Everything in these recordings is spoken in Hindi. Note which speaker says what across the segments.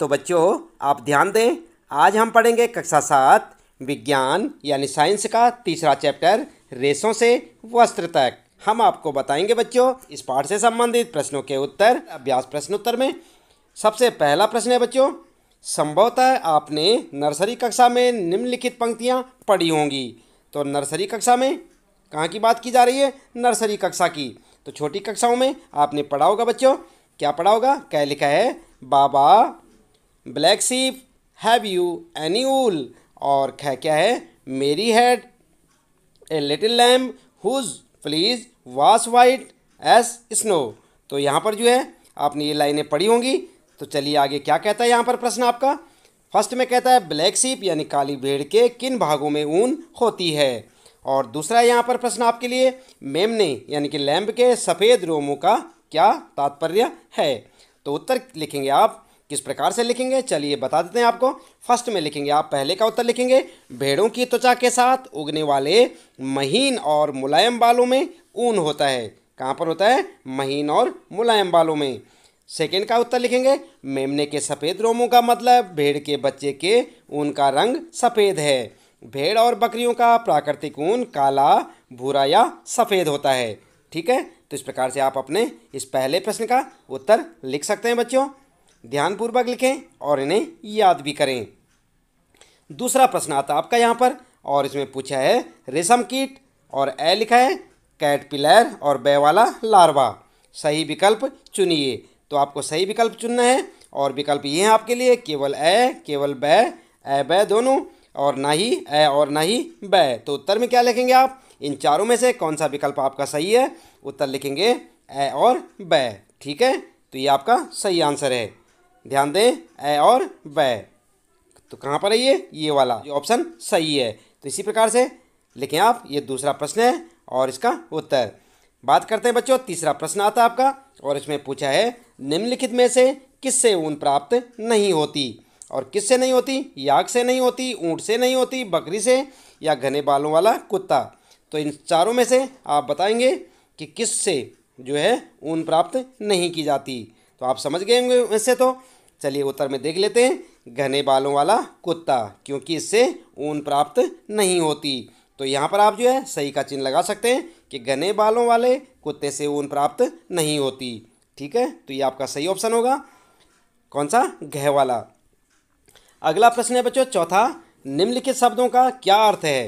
Speaker 1: तो बच्चों आप ध्यान दें आज हम पढ़ेंगे कक्षा सात विज्ञान यानी साइंस का तीसरा चैप्टर रेशों से वस्त्र तक हम आपको बताएंगे बच्चों इस पाठ से संबंधित प्रश्नों के उत्तर अभ्यास प्रश्नोत्तर में सबसे पहला प्रश्न है बच्चों संभवतः आपने नर्सरी कक्षा में निम्नलिखित पंक्तियाँ पढ़ी होंगी तो नर्सरी कक्षा में कहाँ की बात की जा रही है नर्सरी कक्षा की तो छोटी कक्षाओं में आपने पढ़ा होगा बच्चों क्या पढ़ा होगा क्या लिखा है baa baa black sheep have you any wool और क्या क्या है Mary had a little lamb whose fleece was white as snow तो यहाँ पर जो है आपने ये लाइनें पढ़ी होंगी तो चलिए आगे क्या कहता है यहाँ पर प्रश्न आपका फर्स्ट में कहता है ब्लैक सीप यानी काली भेड़ के किन भागों में ऊन होती है और दूसरा यहाँ पर प्रश्न आपके लिए मेमने यानी कि लैम्ब के सफ़ेद रोमों का क्या तात्पर्य है तो उत्तर लिखेंगे आप किस प्रकार से लिखेंगे चलिए बता देते हैं आपको फर्स्ट में लिखेंगे आप पहले का उत्तर लिखेंगे भेड़ों की त्वचा के साथ उगने वाले महीन और मुलायम बालों में ऊन होता है कहाँ पर होता है महीन और मुलायम बालों में सेकेंड का उत्तर लिखेंगे मेमने के सफ़ेद रोमों का मतलब भेड़ के बच्चे के ऊन का रंग सफ़ेद है भेड़ और बकरियों का प्राकृतिक ऊन काला भूरा या सफ़ेद होता है ठीक है तो इस प्रकार से आप अपने इस पहले प्रश्न का उत्तर लिख सकते हैं बच्चों ध्यानपूर्वक लिखें और इन्हें याद भी करें दूसरा प्रश्न आता आपका यहाँ पर और इसमें पूछा है रेशम कीट और ए लिखा है कैट पिलर और बे वाला लार्वा सही विकल्प चुनिए तो आपको सही विकल्प चुनना है और विकल्प ये हैं आपके लिए केवल ए केवल बै ए बे दोनों और ना ही ए और ना ही बे तो उत्तर में क्या लिखेंगे आप इन चारों में से कौन सा विकल्प आपका सही है उत्तर लिखेंगे ए और बे ठीक है तो ये आपका सही आंसर है ध्यान दें ए और ब तो कहाँ पर है ये ये वाला जो ऑप्शन सही है तो इसी प्रकार से लिखें आप ये दूसरा प्रश्न है और इसका उत्तर बात करते हैं बच्चों तीसरा प्रश्न आता है आपका और इसमें पूछा है निम्नलिखित में से किससे ऊन प्राप्त नहीं होती और किससे नहीं होती याग से नहीं होती ऊँट से नहीं होती बकरी से या घने बालों वाला कुत्ता तो इन चारों में से आप बताएंगे कि किससे जो है ऊन प्राप्त नहीं की जाती तो आप समझ गए होंगे इससे तो चलिए उत्तर में देख लेते हैं घने बालों वाला कुत्ता क्योंकि इससे ऊन प्राप्त नहीं होती तो यहाँ पर आप जो है सही का चिन्ह लगा सकते हैं कि घने बालों वाले कुत्ते से ऊन प्राप्त नहीं होती ठीक है तो ये आपका सही ऑप्शन होगा कौन सा घह वाला अगला प्रश्न है बच्चों चौथा निम्नलिखित शब्दों का क्या अर्थ है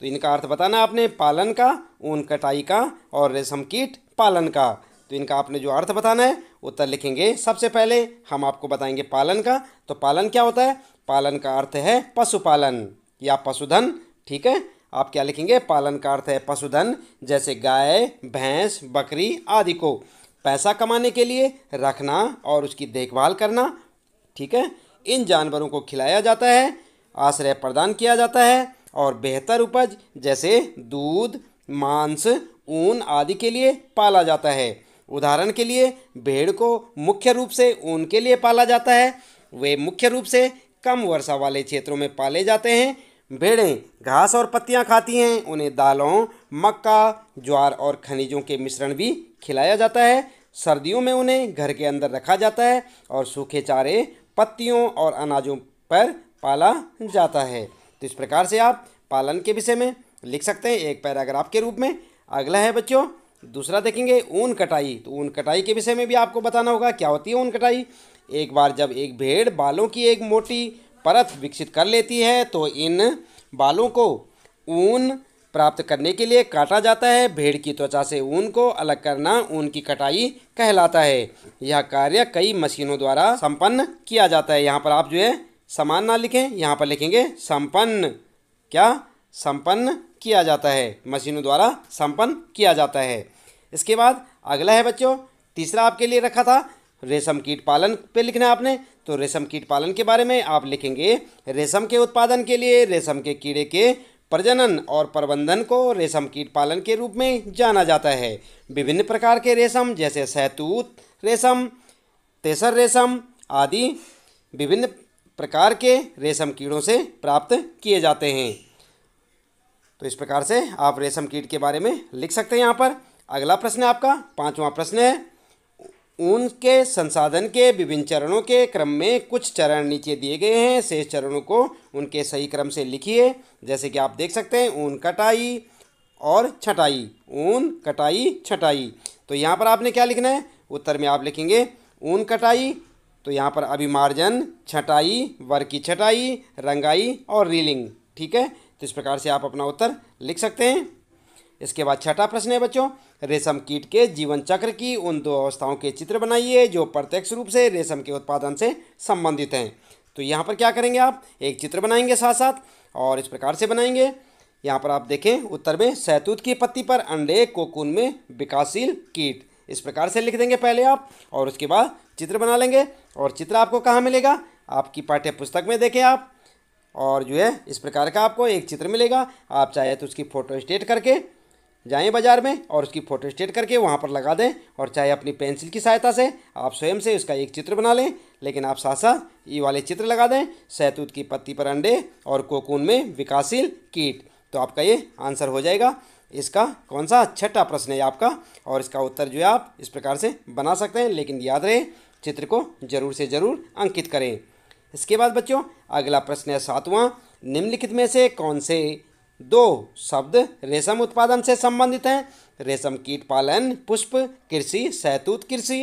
Speaker 1: तो इनका अर्थ बताना है आपने पालन का ऊन कटाई का और रेशम कीट पालन का तो इनका आपने जो अर्थ बताना है उत्तर लिखेंगे सबसे पहले हम आपको बताएंगे पालन का तो पालन क्या होता है पालन का अर्थ है पशुपालन या पशुधन ठीक है आप क्या लिखेंगे पालन का अर्थ है पशुधन जैसे गाय भैंस बकरी आदि को पैसा कमाने के लिए रखना और उसकी देखभाल करना ठीक है इन जानवरों को खिलाया जाता है आश्रय प्रदान किया जाता है और बेहतर उपज जैसे दूध मांस ऊन आदि के लिए पाला जाता है उदाहरण के लिए भेड़ को मुख्य रूप से ऊन के लिए पाला जाता है वे मुख्य रूप से कम वर्षा वाले क्षेत्रों में पाले जाते हैं भेड़ें घास और पत्तियां खाती हैं उन्हें दालों मक्का ज्वार और खनिजों के मिश्रण भी खिलाया जाता है सर्दियों में उन्हें घर के अंदर रखा जाता है और सूखे चारे पत्तियों और अनाजों पर पाला जाता है तो इस प्रकार से आप पालन के विषय में लिख सकते हैं एक पैराग्राफ के रूप में अगला है बच्चों दूसरा देखेंगे ऊन कटाई तो ऊन कटाई के विषय में भी आपको बताना होगा क्या होती है ऊन कटाई एक बार जब एक भेड़ बालों की एक मोटी परत विकसित कर लेती है तो इन बालों को ऊन प्राप्त करने के लिए काटा जाता है भेड़ की त्वचा से ऊन को अलग करना ऊन की कटाई कहलाता है यह कार्य कई मशीनों द्वारा संपन्न किया जाता है यहाँ पर आप जो है समान ना लिखें यहाँ पर लिखेंगे संपन्न क्या संपन्न किया जाता है मशीनों द्वारा संपन्न किया जाता है इसके बाद अगला है बच्चों तीसरा आपके लिए रखा था रेशम कीट पालन पे लिखना है आपने तो रेशम कीट पालन के बारे में आप लिखेंगे रेशम के उत्पादन के लिए रेशम के कीड़े के प्रजनन और प्रबंधन को रेशम कीट पालन के रूप में जाना जाता है विभिन्न प्रकार के रेशम जैसे सैतूत रेशम तेसर रेशम आदि विभिन्न प्रकार के रेशम कीड़ों से प्राप्त किए जाते हैं तो इस प्रकार से आप रेशम कीट के बारे में लिख सकते हैं यहाँ पर अगला प्रश्न है आपका पाँचवा प्रश्न है ऊन के संसाधन के विभिन्न चरणों के क्रम में कुछ चरण नीचे दिए गए हैं शेष चरणों को उनके सही क्रम से लिखिए जैसे कि आप देख सकते हैं ऊन कटाई और छटाई ऊन कटाई छटाई तो यहाँ पर आपने क्या लिखना है उत्तर में आप लिखेंगे ऊन कटाई तो यहाँ पर अभिमार्जन छटाई वर की छटाई रंगाई और रीलिंग ठीक है तो इस प्रकार से आप अपना उत्तर लिख सकते हैं इसके बाद छठा प्रश्न है बच्चों रेशम कीट के जीवन चक्र की उन दो अवस्थाओं के चित्र बनाइए जो प्रत्यक्ष रूप से रेशम के उत्पादन से संबंधित हैं तो यहाँ पर क्या करेंगे आप एक चित्र बनाएंगे साथ साथ और इस प्रकार से बनाएंगे यहाँ पर आप देखें उत्तर में सैतूत की पत्ती पर अंडे कोकून में विकासशील कीट इस प्रकार से लिख देंगे पहले आप और उसके बाद चित्र बना लेंगे और चित्र आपको कहाँ मिलेगा आपकी पाठ्य पुस्तक में देखें आप और जो है इस प्रकार का आपको एक चित्र मिलेगा आप चाहे तो उसकी फ़ोटो स्टेट करके जाएं बाज़ार में और उसकी फ़ोटो स्टेट करके वहाँ पर लगा दें और चाहे अपनी पेंसिल की सहायता से आप स्वयं से उसका एक चित्र बना लें लेकिन आप साथ साथ ये वाले चित्र लगा दें सैतूत की पत्ती पर अंडे और कोकून में विकासशील कीट तो आपका ये आंसर हो जाएगा इसका कौन सा छठा प्रश्न है आपका और इसका उत्तर जो है आप इस प्रकार से बना सकते हैं लेकिन याद रहे चित्र को ज़रूर से ज़रूर अंकित करें इसके बाद बच्चों अगला प्रश्न है सातवां निम्नलिखित में से कौन से दो शब्द रेशम उत्पादन से संबंधित हैं रेशम कीट पालन पुष्प कृषि सहतूत कृषि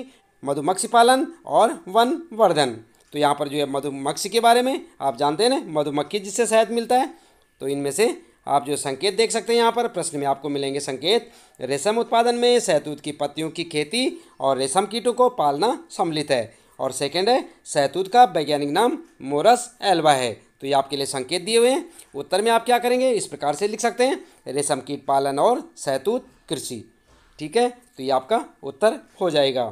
Speaker 1: मधुमक्खी पालन और वन वर्धन तो यहाँ पर जो है मधुमक्खी के बारे में आप जानते हैं ना मधुमक्खी जिससे शहद मिलता है तो इनमें से आप जो संकेत देख सकते हैं यहाँ पर प्रश्न में आपको मिलेंगे संकेत रेशम उत्पादन में सहतूत की पत्तियों की खेती और रेशम कीटों को पालना सम्मिलित है और सेकेंड है सैतूत का वैज्ञानिक नाम मोरस एल्वा है तो ये आपके लिए संकेत दिए हुए हैं उत्तर में आप क्या करेंगे इस प्रकार से लिख सकते हैं रेशम कीट पालन और सैतूत कृषि ठीक है तो ये आपका उत्तर हो जाएगा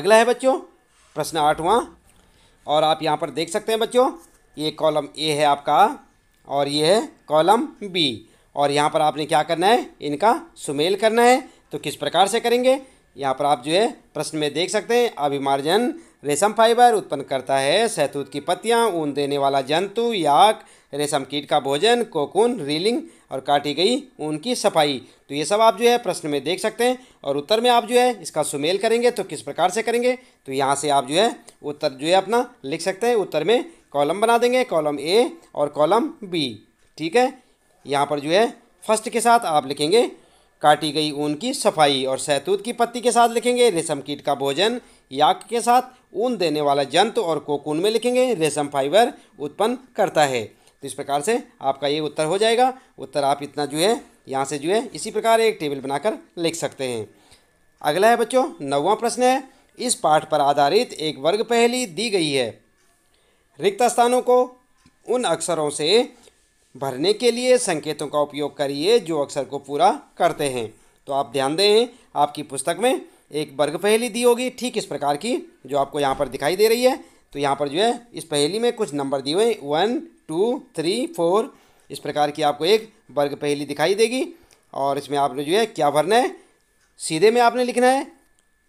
Speaker 1: अगला है बच्चों प्रश्न आठवां और आप यहाँ पर देख सकते हैं बच्चों ये कॉलम ए है आपका और ये है कॉलम बी और यहाँ पर आपने क्या करना है इनका सुमेल करना है तो किस प्रकार से करेंगे यहाँ पर आप जो है प्रश्न में देख सकते हैं अभिमार्जन रेशम फाइबर उत्पन्न करता है सहतूत की पत्तियाँ ऊन देने वाला जंतु याक रेशम कीट का भोजन कोकुन रीलिंग और काटी गई ऊन की सफाई तो ये सब आप जो है प्रश्न में देख सकते हैं और उत्तर में आप जो है इसका सुमेल करेंगे तो किस प्रकार से करेंगे तो यहाँ से आप जो है उत्तर जो है अपना लिख सकते हैं उत्तर में कॉलम बना देंगे कॉलम ए और कॉलम बी ठीक है यहाँ पर जो है फर्स्ट के साथ आप लिखेंगे काटी गई ऊन की सफाई और सहतूत की पत्ती के साथ लिखेंगे रेशम कीट का भोजन याक के साथ ऊन देने वाला जंतु और कोकून में लिखेंगे रेशम फाइबर उत्पन्न करता है तो इस प्रकार से आपका ये उत्तर हो जाएगा उत्तर आप इतना जो है यहाँ से जो है इसी प्रकार एक टेबल बनाकर लिख सकते हैं अगला है बच्चों नौवा प्रश्न है इस पाठ पर आधारित एक वर्ग पहली दी गई है रिक्त स्थानों को उन अक्षरों से भरने के लिए संकेतों का उपयोग करिए जो अक्षर को पूरा करते हैं तो आप ध्यान दें आपकी पुस्तक में एक वर्ग पहेली दी होगी ठीक इस प्रकार की जो आपको यहाँ पर दिखाई दे रही है तो यहाँ पर जो है इस पहेली में कुछ नंबर दिए हुए वन टू थ्री फोर इस प्रकार की आपको एक वर्ग पहेली दिखाई देगी और इसमें आपने जो है क्या भरना है सीधे में आपने लिखना है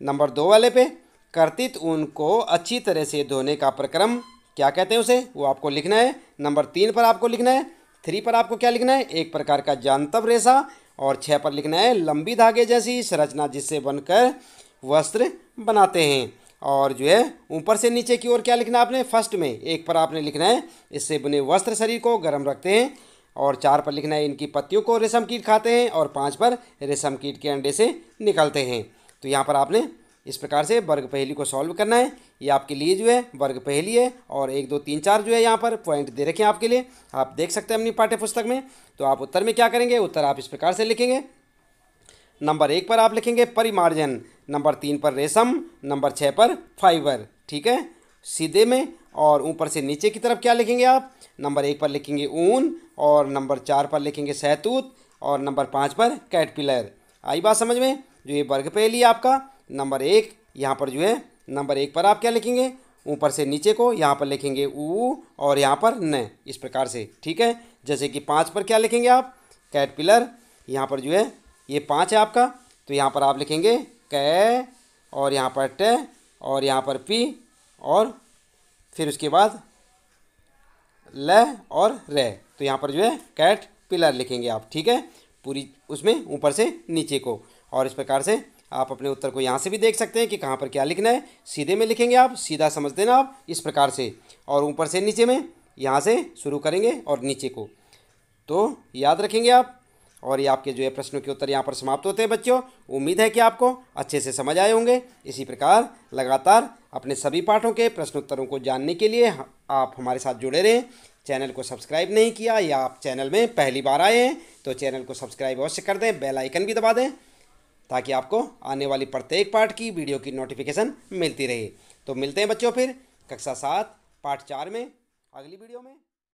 Speaker 1: नंबर दो वाले पे कर्तित ऊन को अच्छी तरह से धोने का प्रक्रम क्या कहते हैं उसे वो आपको लिखना है नंबर तीन पर आपको लिखना है थ्री पर आपको क्या लिखना है एक प्रकार का जानतव रेशा और छः पर लिखना है लंबी धागे जैसी संरचना जिससे बनकर वस्त्र बनाते हैं और जो है ऊपर से नीचे की ओर क्या लिखना है आपने फर्स्ट में एक पर आपने लिखना है इससे बने वस्त्र शरीर को गर्म रखते हैं और चार पर लिखना है इनकी पत्तियों को रेशम कीट खाते हैं और पाँच पर रेशम कीट के अंडे से निकलते हैं तो यहाँ पर आपने इस प्रकार से वर्ग पहेली को सॉल्व करना है ये आपके लिए जो है वर्ग पहेली है और एक दो तीन चार जो है यहाँ पर पॉइंट दे रखे हैं आपके लिए आप देख सकते हैं अपनी पाठ्य पुस्तक में तो आप उत्तर में क्या करेंगे उत्तर आप इस प्रकार से लिखेंगे नंबर एक पर आप लिखेंगे परिमार्जन नंबर तीन पर रेशम नंबर छः पर फाइबर ठीक है सीधे में और ऊपर से नीचे की तरफ क्या लिखेंगे आप नंबर एक पर लिखेंगे ऊन और नंबर चार पर लिखेंगे सहतूत और नंबर पाँच पर कैटपिलर आई बात समझ में जो ये वर्ग पहली आपका नंबर एक यहाँ पर जो है नंबर एक पर आप क्या लिखेंगे ऊपर से नीचे को यहाँ पर लिखेंगे ऊ और यहाँ पर न इस प्रकार से ठीक है जैसे कि पाँच पर क्या लिखेंगे आप कैट पिलर यहाँ पर जो है ये पाँच है आपका तो यहाँ पर आप लिखेंगे कै और यहाँ पर ट और यहाँ पर पी और फिर उसके बाद ल और र तो यहाँ पर जो है कैट पिलर लिखेंगे आप ठीक है पूरी उसमें ऊपर से नीचे को और इस प्रकार से आप अपने उत्तर को यहाँ से भी देख सकते हैं कि कहाँ पर क्या लिखना है सीधे में लिखेंगे आप सीधा समझ देना आप इस प्रकार से और ऊपर से नीचे में यहाँ से शुरू करेंगे और नीचे को तो याद रखेंगे आप और ये आपके जो है प्रश्नों के उत्तर यहाँ पर समाप्त होते हैं बच्चों उम्मीद है कि आपको अच्छे से समझ आए होंगे इसी प्रकार लगातार अपने सभी पाठों के प्रश्न उत्तरों को जानने के लिए आप हमारे साथ जुड़े रहें चैनल को सब्सक्राइब नहीं किया या आप चैनल में पहली बार आए हैं तो चैनल को सब्सक्राइब अवश्य कर दें बेल आइकन भी दबा दें ताकि आपको आने वाली प्रत्येक पाठ की वीडियो की नोटिफिकेशन मिलती रहे तो मिलते हैं बच्चों फिर कक्षा सात पाठ चार में अगली वीडियो में